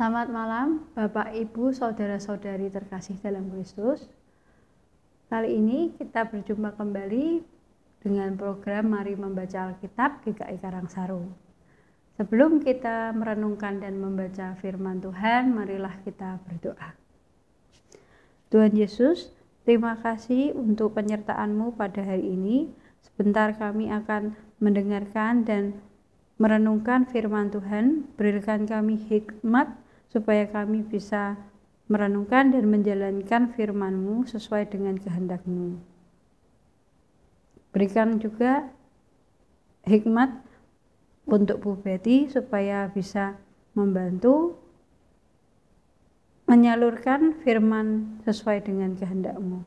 Selamat malam, Bapak, Ibu, saudara-saudari terkasih dalam Kristus. Kali ini kita berjumpa kembali dengan program Mari Membaca Alkitab GKI Karangsaru. Sebelum kita merenungkan dan membaca firman Tuhan, marilah kita berdoa. Tuhan Yesus, terima kasih untuk penyertaan-Mu pada hari ini. Sebentar kami akan mendengarkan dan merenungkan firman Tuhan. Berikan kami hikmat supaya kami bisa merenungkan dan menjalankan firman-Mu sesuai dengan kehendak-Mu. Berikan juga hikmat untuk Bu Betty supaya bisa membantu menyalurkan firman sesuai dengan kehendak-Mu.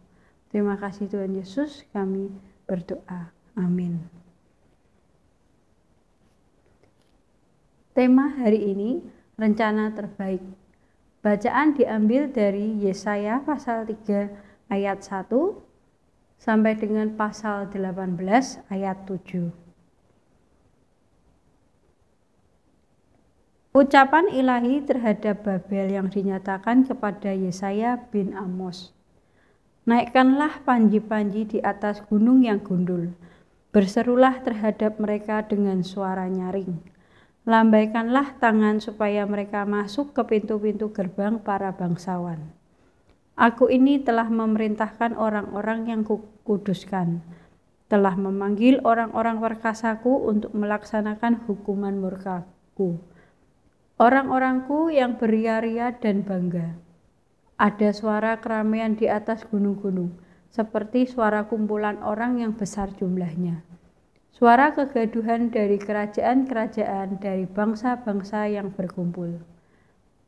Terima kasih Tuhan Yesus, kami berdoa. Amin. Tema hari ini rencana terbaik. Bacaan diambil dari Yesaya pasal 3 ayat 1 sampai dengan pasal 18 ayat 7. Ucapan ilahi terhadap Babel yang dinyatakan kepada Yesaya bin Amos. Naikkanlah panji-panji di atas gunung yang gundul. Berserulah terhadap mereka dengan suara nyaring lambaikanlah tangan supaya mereka masuk ke pintu-pintu gerbang para bangsawan. Aku ini telah memerintahkan orang-orang yang kukuduskan, telah memanggil orang-orang perkasaku untuk melaksanakan hukuman murkaku. Orang-orangku yang beria-ria dan bangga. Ada suara keramaian di atas gunung-gunung, seperti suara kumpulan orang yang besar jumlahnya suara kegaduhan dari kerajaan-kerajaan dari bangsa-bangsa yang berkumpul.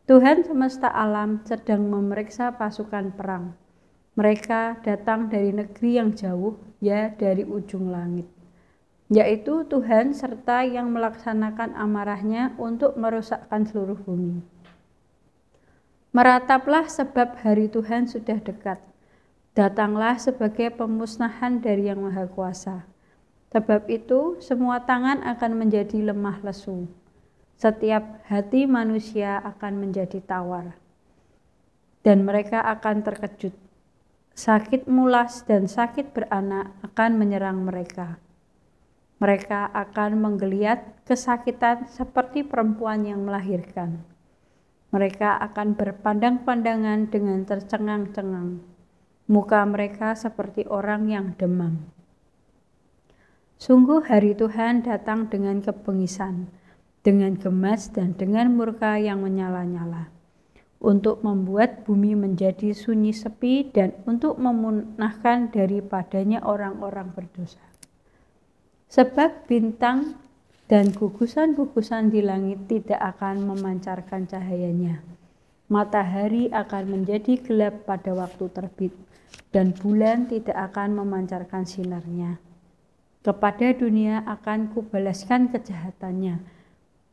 Tuhan semesta alam sedang memeriksa pasukan perang. Mereka datang dari negeri yang jauh, ya dari ujung langit. Yaitu Tuhan serta yang melaksanakan amarahnya untuk merusakkan seluruh bumi. Merataplah sebab hari Tuhan sudah dekat. Datanglah sebagai pemusnahan dari Yang Maha Kuasa Sebab itu, semua tangan akan menjadi lemah lesu. Setiap hati manusia akan menjadi tawar, dan mereka akan terkejut. Sakit mulas dan sakit beranak akan menyerang mereka. Mereka akan menggeliat kesakitan seperti perempuan yang melahirkan. Mereka akan berpandang-pandangan dengan tercengang-cengang. Muka mereka seperti orang yang demam. Sungguh hari Tuhan datang dengan kebengisan, dengan gemas dan dengan murka yang menyala-nyala, untuk membuat bumi menjadi sunyi sepi dan untuk memunahkan daripadanya orang-orang berdosa. Sebab bintang dan gugusan-gugusan di langit tidak akan memancarkan cahayanya. Matahari akan menjadi gelap pada waktu terbit, dan bulan tidak akan memancarkan sinarnya. Kepada dunia akan kubalaskan kejahatannya,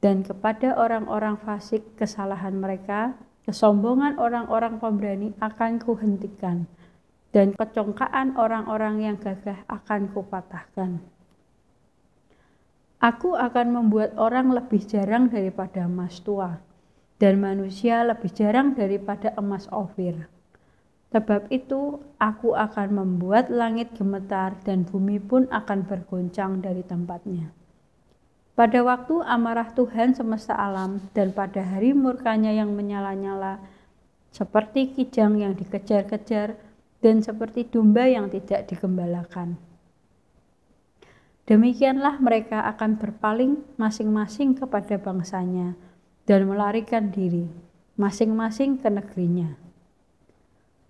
dan kepada orang-orang fasik kesalahan mereka, kesombongan orang-orang pemberani akan kuhentikan, dan kecongkaan orang-orang yang gagah akan kupatahkan. Aku akan membuat orang lebih jarang daripada emas tua, dan manusia lebih jarang daripada emas ofir. Sebab itu, aku akan membuat langit gemetar dan bumi pun akan bergoncang dari tempatnya. Pada waktu amarah Tuhan semesta alam dan pada hari murkanya yang menyala-nyala, seperti kijang yang dikejar-kejar dan seperti domba yang tidak digembalakan. Demikianlah mereka akan berpaling masing-masing kepada bangsanya dan melarikan diri masing-masing ke negerinya.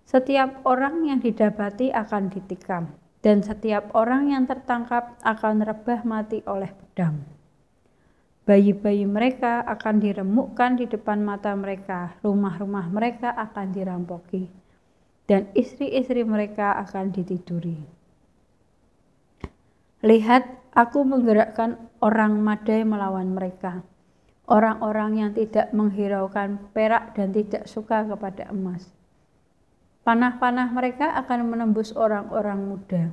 Setiap orang yang didapati akan ditikam, dan setiap orang yang tertangkap akan rebah mati oleh pedang. Bayi-bayi mereka akan diremukkan di depan mata mereka, rumah-rumah mereka akan dirampoki, dan istri-istri mereka akan ditiduri. Lihat, aku menggerakkan orang Madai melawan mereka, orang-orang yang tidak menghiraukan perak dan tidak suka kepada emas. Panah-panah mereka akan menembus orang-orang muda.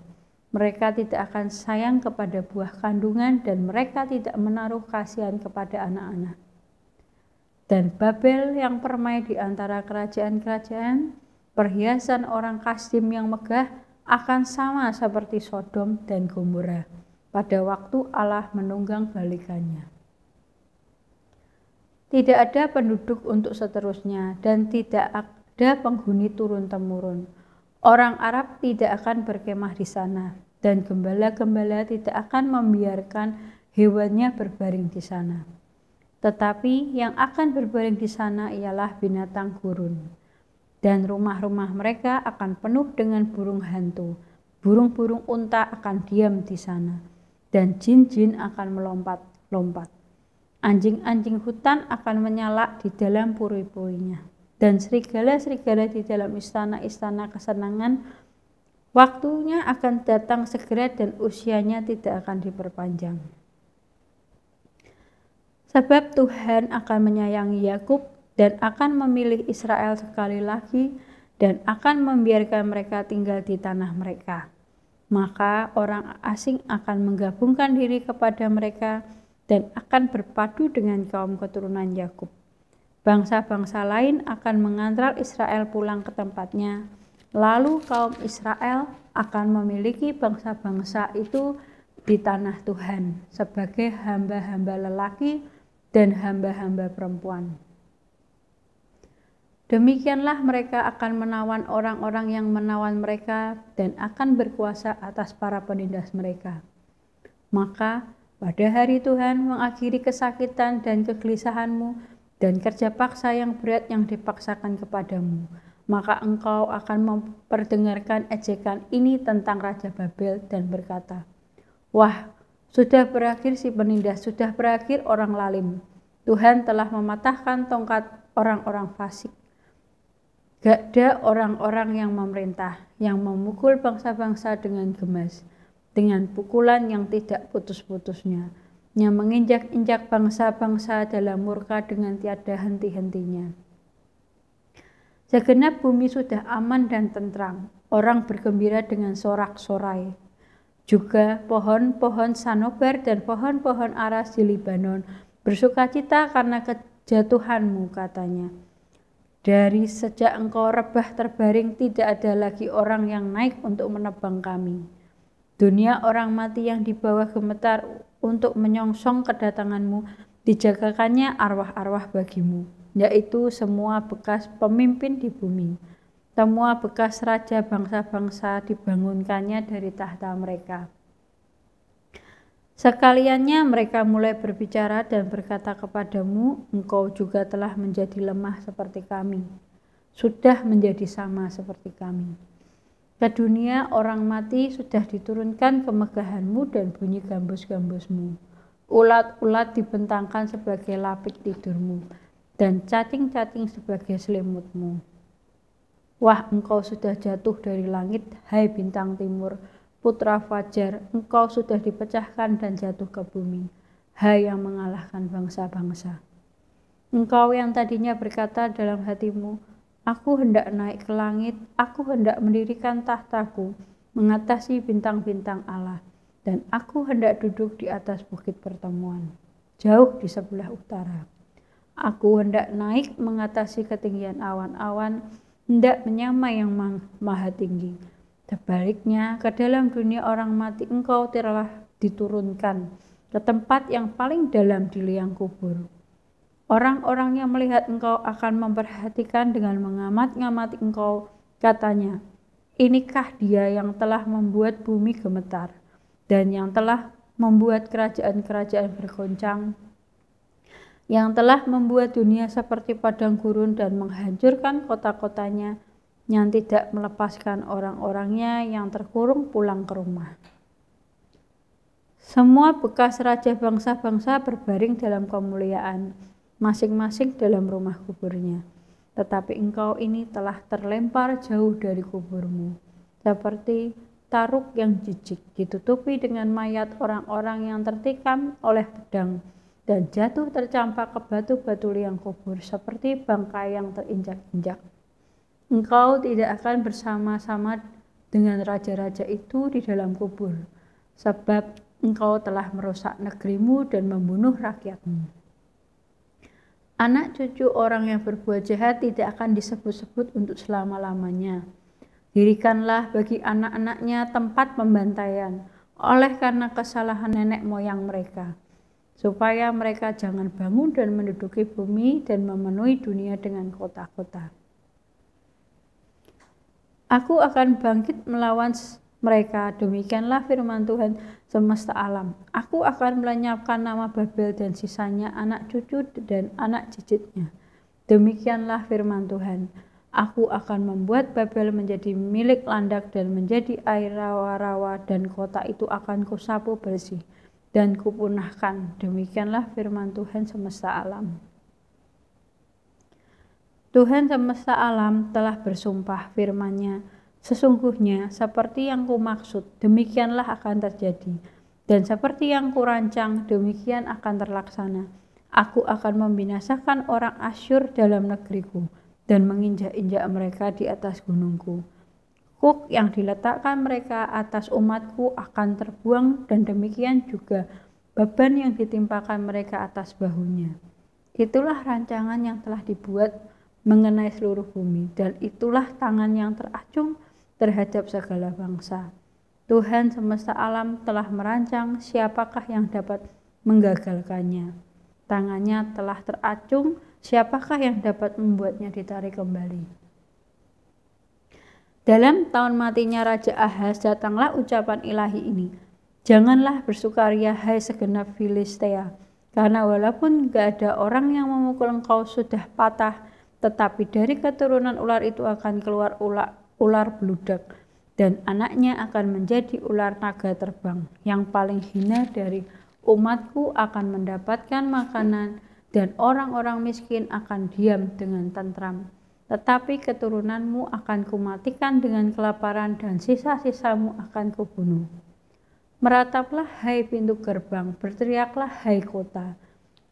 Mereka tidak akan sayang kepada buah kandungan dan mereka tidak menaruh kasihan kepada anak-anak. Dan Babel yang permai di antara kerajaan-kerajaan, perhiasan orang Kasdim yang megah akan sama seperti Sodom dan Gomora pada waktu Allah menunggang balikannya. Tidak ada penduduk untuk seterusnya dan tidak akan ada penghuni turun-temurun. Orang Arab tidak akan berkemah di sana, dan gembala-gembala tidak akan membiarkan hewannya berbaring di sana. Tetapi yang akan berbaring di sana ialah binatang gurun. Dan rumah-rumah mereka akan penuh dengan burung hantu. Burung-burung unta akan diam di sana. Dan jin-jin akan melompat-lompat. Anjing-anjing hutan akan menyala di dalam puri-purinya dan serigala-serigala di dalam istana-istana kesenangan, waktunya akan datang segera dan usianya tidak akan diperpanjang. Sebab Tuhan akan menyayangi Yakub dan akan memilih Israel sekali lagi dan akan membiarkan mereka tinggal di tanah mereka. Maka orang asing akan menggabungkan diri kepada mereka dan akan berpadu dengan kaum keturunan Yakub Bangsa-bangsa lain akan mengantar Israel pulang ke tempatnya. Lalu kaum Israel akan memiliki bangsa-bangsa itu di tanah Tuhan sebagai hamba-hamba lelaki dan hamba-hamba perempuan. Demikianlah mereka akan menawan orang-orang yang menawan mereka dan akan berkuasa atas para penindas mereka. Maka pada hari Tuhan mengakhiri kesakitan dan kegelisahanmu dan kerja paksa yang berat yang dipaksakan kepadamu. Maka engkau akan memperdengarkan ejekan ini tentang Raja Babel dan berkata, Wah, sudah berakhir si penindas, sudah berakhir orang lalim. Tuhan telah mematahkan tongkat orang-orang fasik. Gak ada orang-orang yang memerintah, yang memukul bangsa-bangsa dengan gemas, dengan pukulan yang tidak putus-putusnya yang menginjak-injak bangsa-bangsa dalam murka dengan tiada henti-hentinya. Segenap bumi sudah aman dan tentram, orang bergembira dengan sorak-sorai. Juga pohon-pohon sanobar dan pohon-pohon aras di Libanon cita karena kejatuhanmu katanya. Dari sejak engkau rebah terbaring tidak ada lagi orang yang naik untuk menebang kami. Dunia orang mati yang dibawa gemetar untuk menyongsong kedatanganmu, dijagakannya arwah-arwah bagimu, yaitu semua bekas pemimpin di bumi. Semua bekas raja bangsa-bangsa dibangunkannya dari tahta mereka. Sekaliannya mereka mulai berbicara dan berkata kepadamu, engkau juga telah menjadi lemah seperti kami, sudah menjadi sama seperti kami. Ke dunia orang mati sudah diturunkan kemegahanmu dan bunyi gambus-gambusmu. Ulat-ulat dibentangkan sebagai lapik tidurmu dan cacing-cacing sebagai selimutmu. Wah, engkau sudah jatuh dari langit, hai bintang timur, putra fajar, engkau sudah dipecahkan dan jatuh ke bumi. Hai yang mengalahkan bangsa-bangsa. Engkau yang tadinya berkata dalam hatimu, Aku hendak naik ke langit, aku hendak mendirikan tahtaku mengatasi bintang-bintang Allah, dan aku hendak duduk di atas bukit pertemuan, jauh di sebelah utara. Aku hendak naik mengatasi ketinggian awan-awan, hendak menyamai yang maha tinggi. Sebaliknya, ke dalam dunia orang mati engkau telah diturunkan ke tempat yang paling dalam di liang kubur. Orang-orang yang melihat engkau akan memperhatikan dengan mengamat-ngamati engkau, katanya, Inikah dia yang telah membuat bumi gemetar dan yang telah membuat kerajaan-kerajaan bergoncang, yang telah membuat dunia seperti padang gurun dan menghancurkan kota-kotanya, yang tidak melepaskan orang-orangnya yang terkurung pulang ke rumah. Semua bekas raja bangsa-bangsa berbaring dalam kemuliaan masing-masing dalam rumah kuburnya. Tetapi engkau ini telah terlempar jauh dari kuburmu, seperti taruk yang jijik ditutupi dengan mayat orang-orang yang tertikam oleh pedang dan jatuh tercampak ke batu-batu liang kubur seperti bangkai yang terinjak-injak. Engkau tidak akan bersama-sama dengan raja-raja itu di dalam kubur, sebab engkau telah merusak negerimu dan membunuh rakyatmu. Anak cucu orang yang berbuat jahat tidak akan disebut-sebut untuk selama-lamanya. Dirikanlah bagi anak-anaknya tempat pembantaian oleh karena kesalahan nenek moyang mereka, supaya mereka jangan bangun dan menduduki bumi dan memenuhi dunia dengan kota-kota. Aku akan bangkit melawan mereka. Demikianlah firman Tuhan semesta alam. Aku akan melenyapkan nama Babel dan sisanya anak cucu dan anak cicitnya. Demikianlah firman Tuhan. Aku akan membuat Babel menjadi milik landak dan menjadi air rawa-rawa dan kota itu akan kusapu bersih dan kupunahkan. Demikianlah firman Tuhan semesta alam. Tuhan semesta alam telah bersumpah firman Sesungguhnya, seperti yang kumaksud, demikianlah akan terjadi. Dan seperti yang kurancang, demikian akan terlaksana. Aku akan membinasakan orang Asyur dalam negeriku dan menginjak-injak mereka di atas gunungku. Kuk yang diletakkan mereka atas umatku akan terbuang dan demikian juga beban yang ditimpakan mereka atas bahunya. Itulah rancangan yang telah dibuat mengenai seluruh bumi dan itulah tangan yang teracung terhadap segala bangsa. Tuhan semesta alam telah merancang siapakah yang dapat menggagalkannya. Tangannya telah teracung, siapakah yang dapat membuatnya ditarik kembali. Dalam tahun matinya Raja Ahaz datanglah ucapan ilahi ini. Janganlah bersukaria hai segenap Filistea, karena walaupun gak ada orang yang memukul engkau sudah patah, tetapi dari keturunan ular itu akan keluar ular ular beludak, dan anaknya akan menjadi ular naga terbang yang paling hina dari umatku akan mendapatkan makanan dan orang-orang miskin akan diam dengan tentram. Tetapi keturunanmu akan kumatikan dengan kelaparan dan sisa-sisamu akan kubunuh. Merataplah hai pintu gerbang, berteriaklah hai kota.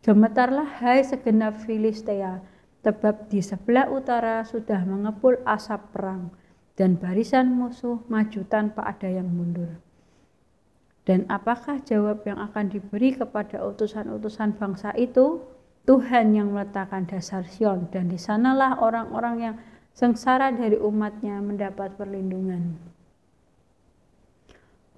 Gemetarlah hai segenap Filistea, sebab di sebelah utara sudah mengepul asap perang dan barisan musuh maju tanpa ada yang mundur. Dan apakah jawab yang akan diberi kepada utusan-utusan bangsa itu? Tuhan yang meletakkan dasar Sion dan di sanalah orang-orang yang sengsara dari umatnya mendapat perlindungan.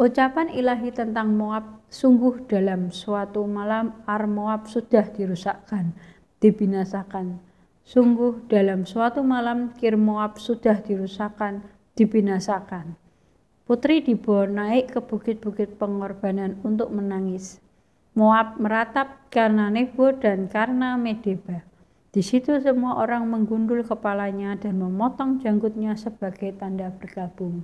Ucapan ilahi tentang Moab sungguh dalam suatu malam Ar Moab sudah dirusakkan, dibinasakan, Sungguh dalam suatu malam Kir sudah dirusakkan, dibinasakan. Putri dibawa naik ke bukit-bukit pengorbanan untuk menangis. Moab meratap karena Nebo dan karena Medeba. Di situ semua orang menggundul kepalanya dan memotong janggutnya sebagai tanda bergabung.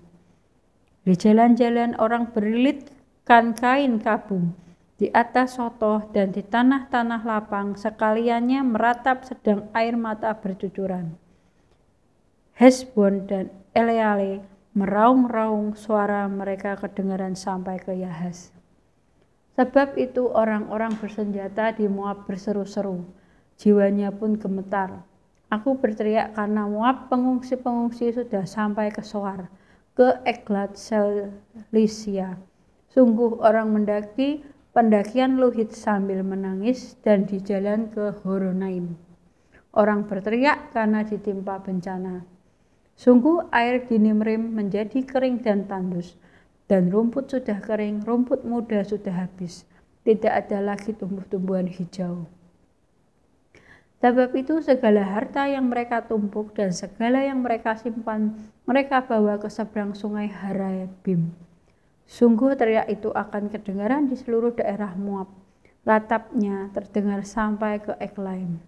Di jalan-jalan orang berlilitkan kain kabung di atas sotoh dan di tanah-tanah lapang sekaliannya meratap sedang air mata bercucuran. Hesbon dan Eleale meraung-raung suara mereka kedengaran sampai ke Yahas. Sebab itu orang-orang bersenjata di Moab berseru-seru, jiwanya pun gemetar. Aku berteriak karena Moab pengungsi-pengungsi sudah sampai ke Soar, ke Eglat Selisia. Sungguh orang mendaki pendakian Luhit sambil menangis dan di jalan ke Horonaim. Orang berteriak karena ditimpa bencana. Sungguh air di Nimrim menjadi kering dan tandus, dan rumput sudah kering, rumput muda sudah habis. Tidak ada lagi tumbuh-tumbuhan hijau. Sebab itu segala harta yang mereka tumpuk dan segala yang mereka simpan, mereka bawa ke seberang sungai Harabim Sungguh teriak itu akan kedengaran di seluruh daerah Moab. Ratapnya terdengar sampai ke Eklaim,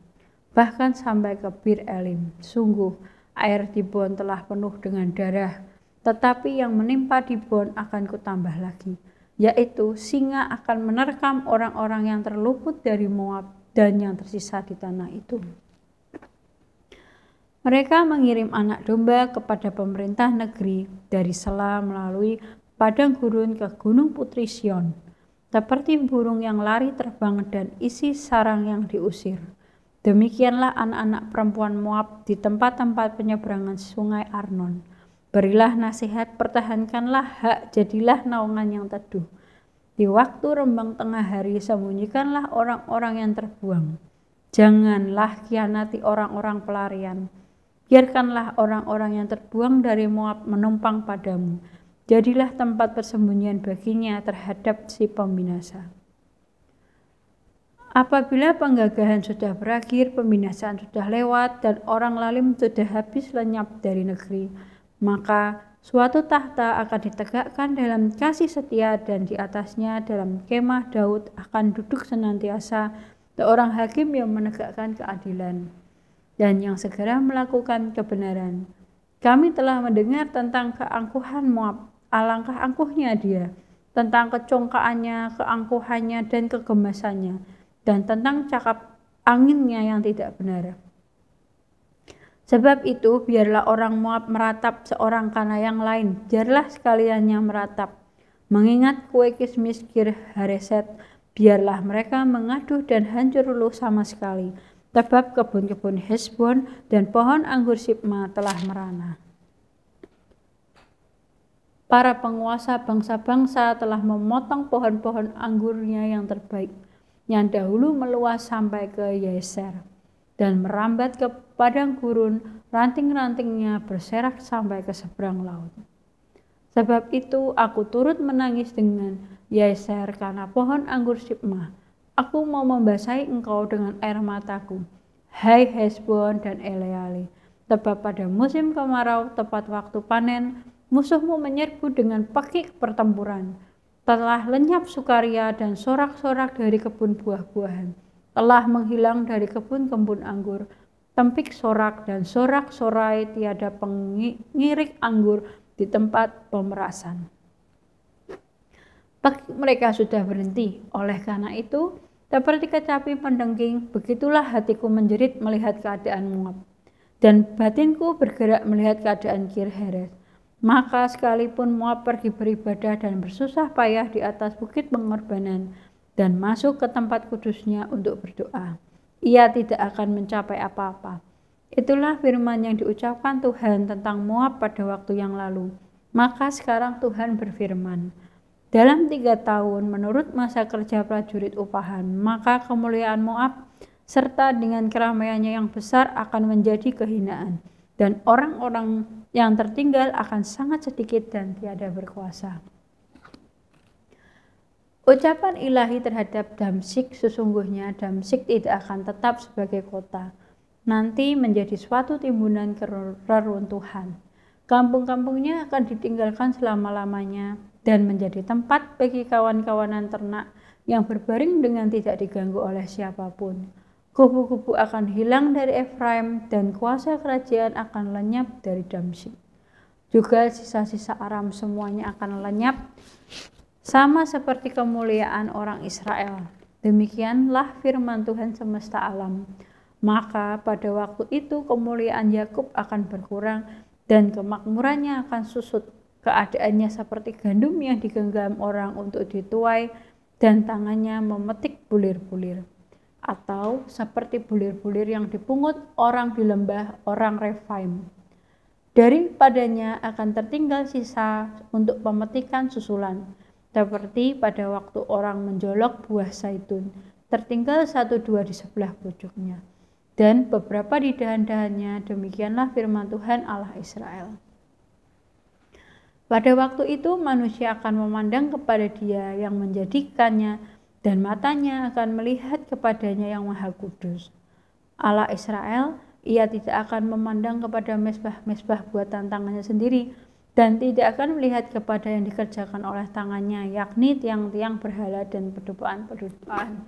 bahkan sampai ke Bir Elim. Sungguh, air di bon telah penuh dengan darah, tetapi yang menimpa di bon akan kutambah lagi, yaitu singa akan menerkam orang-orang yang terluput dari Moab dan yang tersisa di tanah itu. Mereka mengirim anak domba kepada pemerintah negeri dari Sela melalui padang gurun ke Gunung Putri Sion, seperti burung yang lari terbang dan isi sarang yang diusir. Demikianlah anak-anak perempuan Moab di tempat-tempat penyeberangan sungai Arnon. Berilah nasihat, pertahankanlah hak, jadilah naungan yang teduh. Di waktu rembang tengah hari, sembunyikanlah orang-orang yang terbuang. Janganlah kianati orang-orang pelarian. Biarkanlah orang-orang yang terbuang dari Moab menumpang padamu jadilah tempat persembunyian baginya terhadap si pembinasa. Apabila penggagahan sudah berakhir, pembinasaan sudah lewat, dan orang lalim sudah habis lenyap dari negeri, maka suatu tahta akan ditegakkan dalam kasih setia dan di atasnya dalam kemah Daud akan duduk senantiasa seorang hakim yang menegakkan keadilan dan yang segera melakukan kebenaran. Kami telah mendengar tentang keangkuhan Moab Alangkah angkuhnya dia tentang kecongkaannya, keangkuhannya, dan kegemasannya, dan tentang cakap anginnya yang tidak benar. Sebab itu, biarlah orang Moab meratap seorang karena yang lain, biarlah sekaliannya meratap. Mengingat kue kismis kir hareset, biarlah mereka mengaduh dan hancur luluh sama sekali. Sebab kebun-kebun Hesbon dan pohon anggur sipma telah merana. Para penguasa bangsa-bangsa telah memotong pohon-pohon anggurnya yang terbaik, yang dahulu meluas sampai ke Yeser, dan merambat ke padang gurun, ranting-rantingnya berserak sampai ke seberang laut. Sebab itu aku turut menangis dengan Yeser karena pohon anggur Sipma. Aku mau membasahi engkau dengan air mataku. Hai Hesbon dan Eleali, sebab pada musim kemarau tepat waktu panen Musuhmu menyerbu dengan pekik pertempuran. Telah lenyap sukaria dan sorak-sorak dari kebun buah-buahan. Telah menghilang dari kebun-kebun anggur. Tempik sorak dan sorak-sorai tiada pengirik anggur di tempat pemerasan. Pekik mereka sudah berhenti. Oleh karena itu, seperti kecapi pendengking, begitulah hatiku menjerit melihat keadaan Moab. Dan batinku bergerak melihat keadaan kirheres. Maka sekalipun Moab pergi beribadah dan bersusah payah di atas bukit pengorbanan dan masuk ke tempat kudusnya untuk berdoa. Ia tidak akan mencapai apa-apa. Itulah firman yang diucapkan Tuhan tentang Moab pada waktu yang lalu. Maka sekarang Tuhan berfirman, dalam tiga tahun menurut masa kerja prajurit upahan, maka kemuliaan Moab serta dengan keramaiannya yang besar akan menjadi kehinaan. Dan orang-orang yang tertinggal akan sangat sedikit dan tiada berkuasa. Ucapan ilahi terhadap Damsik sesungguhnya Damsik tidak akan tetap sebagai kota. Nanti menjadi suatu timbunan keruntuhan. Kampung-kampungnya akan ditinggalkan selama-lamanya dan menjadi tempat bagi kawan-kawanan ternak yang berbaring dengan tidak diganggu oleh siapapun. Kupu-kupu akan hilang dari Efraim dan kuasa kerajaan akan lenyap dari Damsyik. Juga sisa-sisa Aram semuanya akan lenyap sama seperti kemuliaan orang Israel. Demikianlah firman Tuhan semesta alam. Maka pada waktu itu kemuliaan Yakub akan berkurang dan kemakmurannya akan susut. Keadaannya seperti gandum yang digenggam orang untuk dituai dan tangannya memetik bulir-bulir atau seperti bulir-bulir yang dipungut orang di lembah orang refaim. Daripadanya akan tertinggal sisa untuk pemetikan susulan, seperti pada waktu orang menjolok buah zaitun, tertinggal satu dua di sebelah pucuknya, dan beberapa di dahan-dahannya, demikianlah firman Tuhan Allah Israel. Pada waktu itu manusia akan memandang kepada dia yang menjadikannya dan matanya akan melihat kepadanya yang Maha Kudus. Allah Israel, ia tidak akan memandang kepada mesbah-mesbah buatan tangannya sendiri dan tidak akan melihat kepada yang dikerjakan oleh tangannya, yakni tiang-tiang berhala dan pedupaan-pedupaan.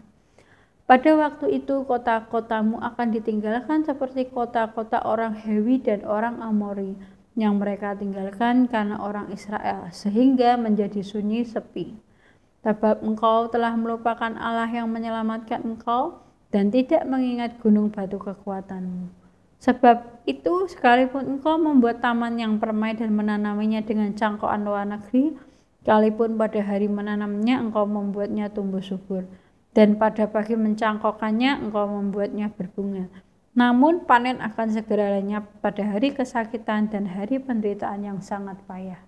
Pada waktu itu kota-kotamu akan ditinggalkan seperti kota-kota orang Hewi dan orang Amori yang mereka tinggalkan karena orang Israel, sehingga menjadi sunyi sepi sebab engkau telah melupakan Allah yang menyelamatkan engkau dan tidak mengingat gunung batu kekuatanmu. Sebab itu sekalipun engkau membuat taman yang permai dan menanaminya dengan cangkokan luar negeri, sekalipun pada hari menanamnya engkau membuatnya tumbuh subur, dan pada pagi mencangkokannya engkau membuatnya berbunga. Namun panen akan segera lenyap pada hari kesakitan dan hari penderitaan yang sangat payah.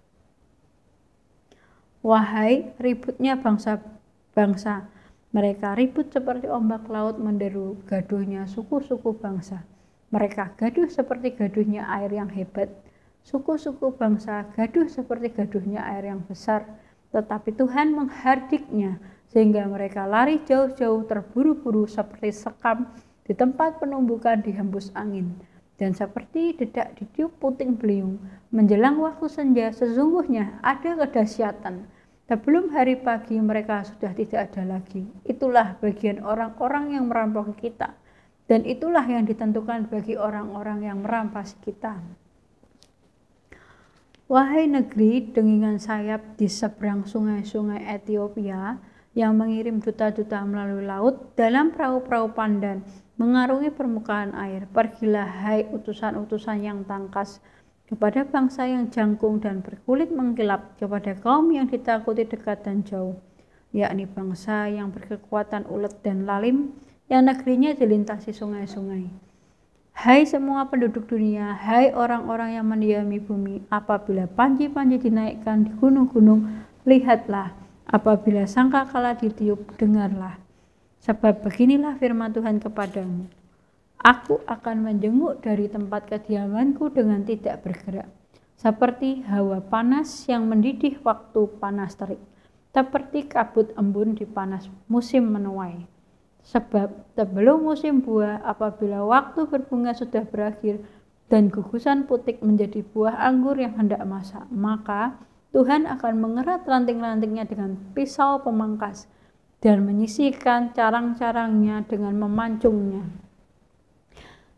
Wahai ributnya bangsa-bangsa, mereka ribut seperti ombak laut menderu gaduhnya suku-suku bangsa. Mereka gaduh seperti gaduhnya air yang hebat. Suku-suku bangsa gaduh seperti gaduhnya air yang besar. Tetapi Tuhan menghardiknya sehingga mereka lari jauh-jauh terburu-buru seperti sekam di tempat penumbukan dihembus angin. Dan seperti dedak di tiup puting beliung, menjelang waktu senja sesungguhnya ada kedahsyatan. Sebelum hari pagi mereka sudah tidak ada lagi. Itulah bagian orang-orang yang merampok kita. Dan itulah yang ditentukan bagi orang-orang yang merampas kita. Wahai negeri dengan sayap di seberang sungai-sungai Ethiopia yang mengirim juta-juta melalui laut dalam perahu-perahu pandan mengarungi permukaan air. Pergilah hai utusan-utusan yang tangkas kepada bangsa yang jangkung dan berkulit mengkilap, kepada kaum yang ditakuti dekat dan jauh, yakni bangsa yang berkekuatan ulet dan lalim, yang negerinya dilintasi sungai-sungai. Hai semua penduduk dunia, hai orang-orang yang mendiami bumi, apabila panji-panji dinaikkan di gunung-gunung, lihatlah, apabila sangka kalah ditiup, dengarlah. Sebab beginilah firman Tuhan kepadamu. Aku akan menjenguk dari tempat kediamanku dengan tidak bergerak. Seperti hawa panas yang mendidih waktu panas terik. Seperti kabut embun di panas musim menuai. Sebab sebelum musim buah, apabila waktu berbunga sudah berakhir dan gugusan putik menjadi buah anggur yang hendak masak, maka Tuhan akan mengerat ranting-rantingnya dengan pisau pemangkas, dan menyisihkan carang-carangnya dengan memancungnya.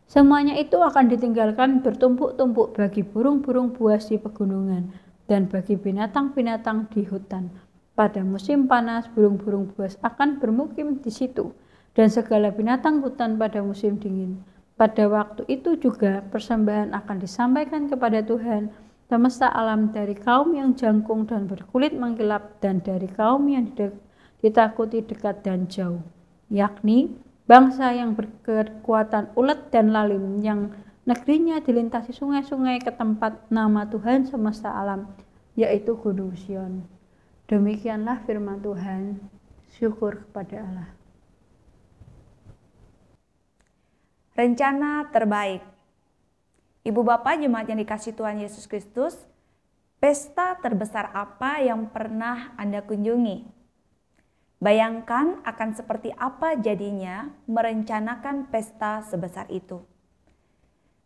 Semuanya itu akan ditinggalkan bertumpuk-tumpuk bagi burung-burung buas di pegunungan dan bagi binatang-binatang di hutan. Pada musim panas, burung-burung buas akan bermukim di situ, dan segala binatang hutan pada musim dingin. Pada waktu itu juga persembahan akan disampaikan kepada Tuhan, semesta alam dari kaum yang jangkung dan berkulit mengkilap dan dari kaum yang ditakuti dekat dan jauh, yakni bangsa yang berkekuatan ulet dan lalim yang negerinya dilintasi sungai-sungai ke tempat nama Tuhan semesta alam, yaitu Gunung Sion. Demikianlah firman Tuhan, syukur kepada Allah. Rencana terbaik Ibu Bapak jemaat yang dikasih Tuhan Yesus Kristus, pesta terbesar apa yang pernah Anda kunjungi? Bayangkan akan seperti apa jadinya merencanakan pesta sebesar itu.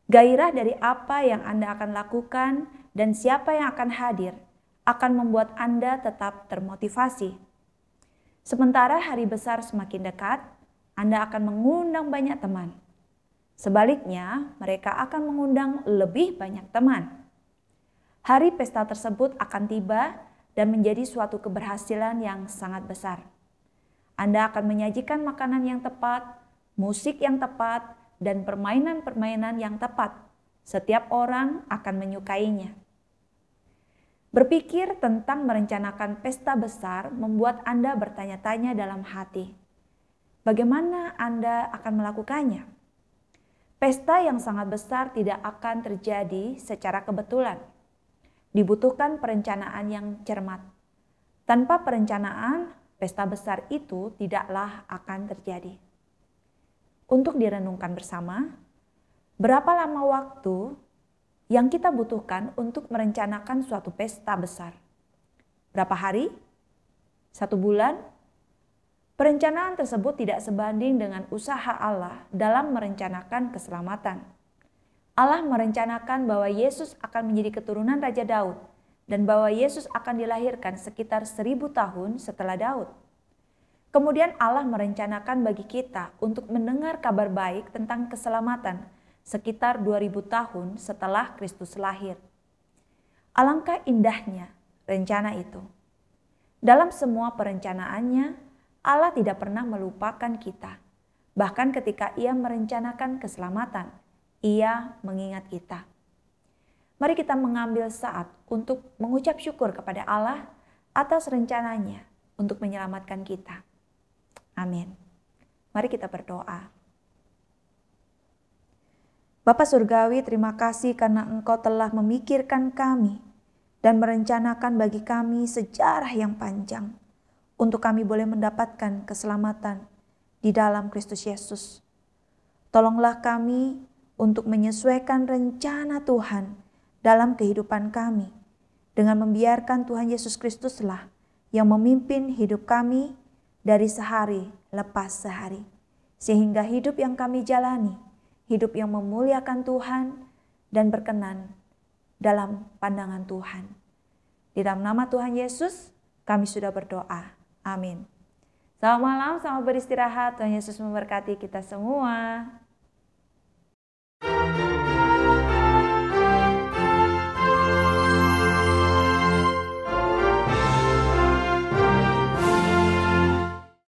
Gairah dari apa yang Anda akan lakukan dan siapa yang akan hadir akan membuat Anda tetap termotivasi. Sementara hari besar semakin dekat, Anda akan mengundang banyak teman. Sebaliknya, mereka akan mengundang lebih banyak teman. Hari pesta tersebut akan tiba dan menjadi suatu keberhasilan yang sangat besar. Anda akan menyajikan makanan yang tepat, musik yang tepat, dan permainan-permainan yang tepat. Setiap orang akan menyukainya. Berpikir tentang merencanakan pesta besar membuat Anda bertanya-tanya dalam hati, bagaimana Anda akan melakukannya? Pesta yang sangat besar tidak akan terjadi secara kebetulan. Dibutuhkan perencanaan yang cermat. Tanpa perencanaan, pesta besar itu tidaklah akan terjadi. Untuk direnungkan bersama, berapa lama waktu yang kita butuhkan untuk merencanakan suatu pesta besar? Berapa hari? Satu bulan? Perencanaan tersebut tidak sebanding dengan usaha Allah dalam merencanakan keselamatan. Allah merencanakan bahwa Yesus akan menjadi keturunan Raja Daud – dan bahwa Yesus akan dilahirkan sekitar seribu tahun setelah Daud. Kemudian Allah merencanakan bagi kita untuk mendengar kabar baik tentang keselamatan sekitar 2000 tahun setelah Kristus lahir. Alangkah indahnya rencana itu. Dalam semua perencanaannya, Allah tidak pernah melupakan kita. Bahkan ketika ia merencanakan keselamatan, ia mengingat kita. Mari kita mengambil saat untuk mengucap syukur kepada Allah atas rencananya untuk menyelamatkan kita. Amin. Mari kita berdoa. Bapak Surgawi, terima kasih karena Engkau telah memikirkan kami dan merencanakan bagi kami sejarah yang panjang untuk kami boleh mendapatkan keselamatan di dalam Kristus Yesus. Tolonglah kami untuk menyesuaikan rencana Tuhan dalam kehidupan kami. Dengan membiarkan Tuhan Yesus Kristuslah yang memimpin hidup kami dari sehari lepas sehari. Sehingga hidup yang kami jalani, hidup yang memuliakan Tuhan dan berkenan dalam pandangan Tuhan. Di dalam nama Tuhan Yesus, kami sudah berdoa. Amin. Selamat malam, selamat beristirahat. Tuhan Yesus memberkati kita semua.